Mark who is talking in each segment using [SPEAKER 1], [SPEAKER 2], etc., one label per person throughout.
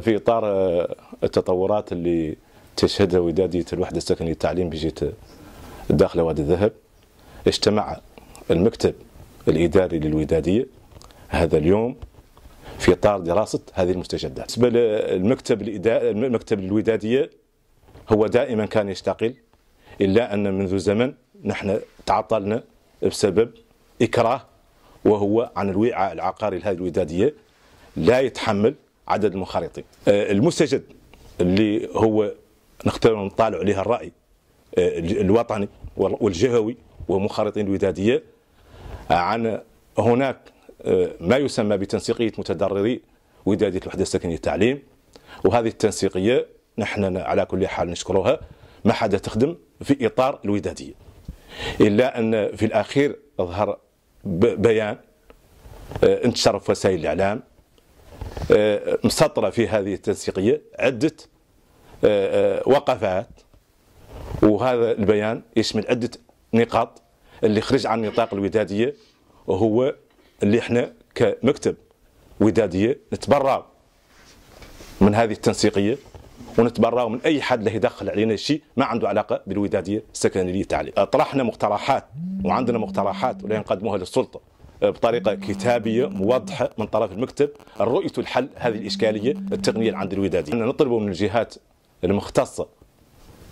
[SPEAKER 1] في اطار آه، التطورات اللي تشهدها وداديه الوحده السكنيه للتعليم بجهه آه، داخل وادي الذهب اجتمع المكتب الاداري للوداديه هذا اليوم في اطار دراسه هذه المستجدات. بالنسبه للمكتب المكتب الوداديه هو دائما كان يشتغل الا ان منذ زمن نحن تعطلنا بسبب اكراه وهو عن الوعاء العقاري لهذه الوداديه لا يتحمل عدد المنخرطين آه، المستجد اللي هو نختار نطالع عليها الراي آه، الوطني والجهوي ومنخرطين الوداديه عن هناك آه، ما يسمى بتنسيقيه متضرري وداديه الوحده السكنيه التعليم وهذه التنسيقيه نحن على كل حال نشكرها ما حدا تخدم في اطار الوداديه الا ان في الاخير ظهر بيان آه، انتشر في وسائل الاعلام آه، مسطره في هذه التنسيقيه عده آه، وقفات وهذا البيان يشمل عده نقاط اللي خرج عن نطاق الوداديه وهو اللي احنا كمكتب وداديه نتبرع من هذه التنسيقيه ونتبراو من اي حد اللي يدخل علينا شيء ما عنده علاقه بالوداديه السكنيه تاع طرحنا مقترحات وعندنا مقترحات ولا نقدموها للسلطه بطريقه كتابيه موضحه من طرف المكتب الرؤيه الحل هذه الاشكاليه التقنيه عند الوداديه احنا نطلبوا من الجهات المختصه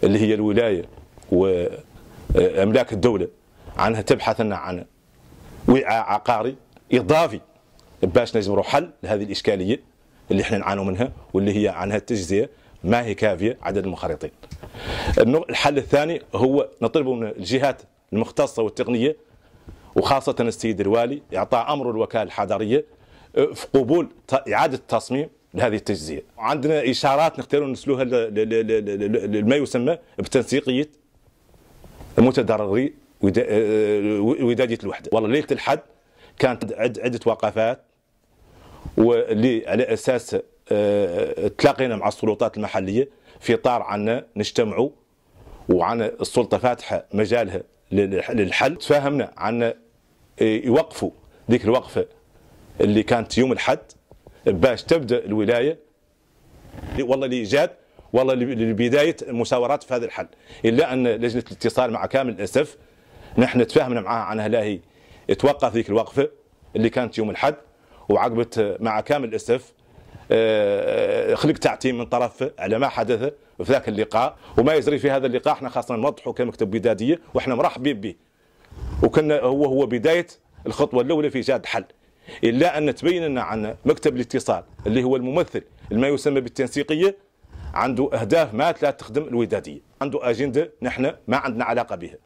[SPEAKER 1] اللي هي الولايه واملاك الدوله عنها تبحث لنا عن وعاء عقاري اضافي باش نجمروا حل لهذه الاشكاليه اللي احنا نعانوا منها واللي هي عنها التجزئه ما هي كافيه عدد المخرطين الحل الثاني هو نطلب من الجهات المختصه والتقنيه وخاصه السيد الوالي اعطاء امر الوكاله الحضريه أه، في قبول اعاده التصميم لهذه التجزئه عندنا اشارات نقدروا نسلوها لما يسمى بتنسيقيه متضرري وداديه أه، الوحده والله ليله الحد كانت عده وقفات واللي على اساس تلاقينا مع السلطات المحليه في اطار عنا نجتمعوا وعن السلطه فاتحه مجالها للحل تفاهمنا عنا يوقفوا ذيك الوقفه اللي كانت يوم الحد باش تبدا الولايه والله لايجاد والله لبدايه المساورات في هذا الحل الا ان لجنه الاتصال مع كامل الاسف نحن تفاهمنا معها عنها لا هي توقف ذيك الوقفه اللي كانت يوم الحد وعقبت مع كامل الاسف آه، آه، خلق تعتيم من طرف على ما حدث في ذاك اللقاء وما يجري في هذا اللقاء احنا خاصنا نوضحه كمكتب بداديه واحنا مرحبين به وكنا هو هو بدايه الخطوه الاولى في ايجاد حل الا ان تبين لنا عن مكتب الاتصال اللي هو الممثل ما يسمى بالتنسيقيه عنده اهداف ما لا تخدم الوداديه عنده اجنده نحن ما عندنا علاقه بها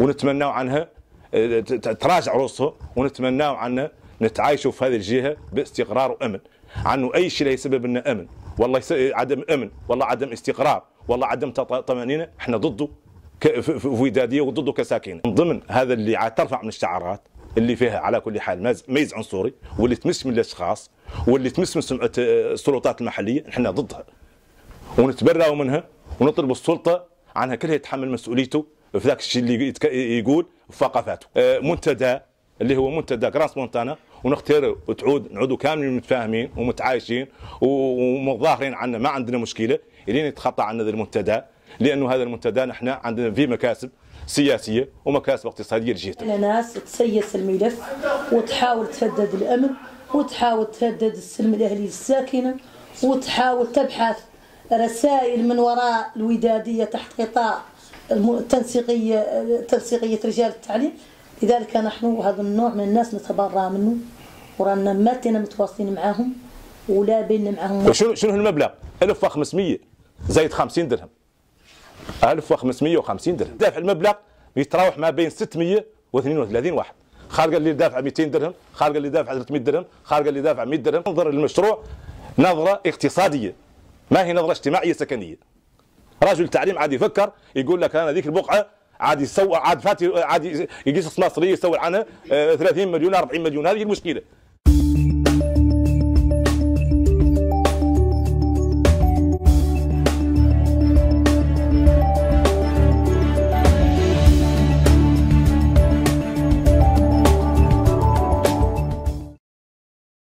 [SPEAKER 1] ونتمناو عنها آه، تراجع رؤوسهم ونتمناو عنها نتعايشوا في هذه الجهه باستقرار وامن عنه اي شيء لا يسبب لنا امن والله عدم امن والله عدم استقرار والله عدم طمانينه احنا ضده في وداديه وضده كساكنه من ضمن هذا اللي عاد ترفع من الشعارات اللي فيها على كل حال ميز عنصري واللي تمس من الاشخاص واللي تمس من سمعه السلطات المحليه احنا ضدها ونتبرأ منها ونطلب السلطه عنها كلها يتحمل مسؤوليته في ذاك الشيء اللي يقول في ثقافاته آه، منتدى اللي هو منتدى كراس مونتانا ونختار وتعود نعودوا كاملين متفاهمين ومتعايشين ومتظاهرين عنا ما عندنا مشكله الين يتخطى عنا هذا المنتدى لانه هذا المنتدى نحن عندنا فيه مكاسب سياسيه ومكاسب اقتصاديه لجهتنا. ناس تسيس الملف وتحاول تهدد الامن وتحاول تهدد السلم الاهلي الساكنه وتحاول تبحث رسائل من وراء الوداديه تحت غطاء التنسيقيه تنسيقيه رجال التعليم لذلك نحن هذا النوع من الناس نتبرى منه ورانا ماتنا متواصلين معاهم ولا بيننا معاهم شنو شنو المبلغ 1500 زائد 50 درهم 1550 درهم دافع المبلغ يتراوح ما بين 632 واحد خارج اللي دافع 200 درهم خارج اللي دافع 300 درهم خارج اللي دافع 100 درهم ننظر للمشروع نظره اقتصاديه ما هي نظره اجتماعيه سكنيه رجل تعليم عادي يفكر يقول لك انا ذيك البقعه عادي يسوي عاد فاتي عادي يجي مصري يسوي عنها آه، 30 مليون 40 مليون هذه المشكله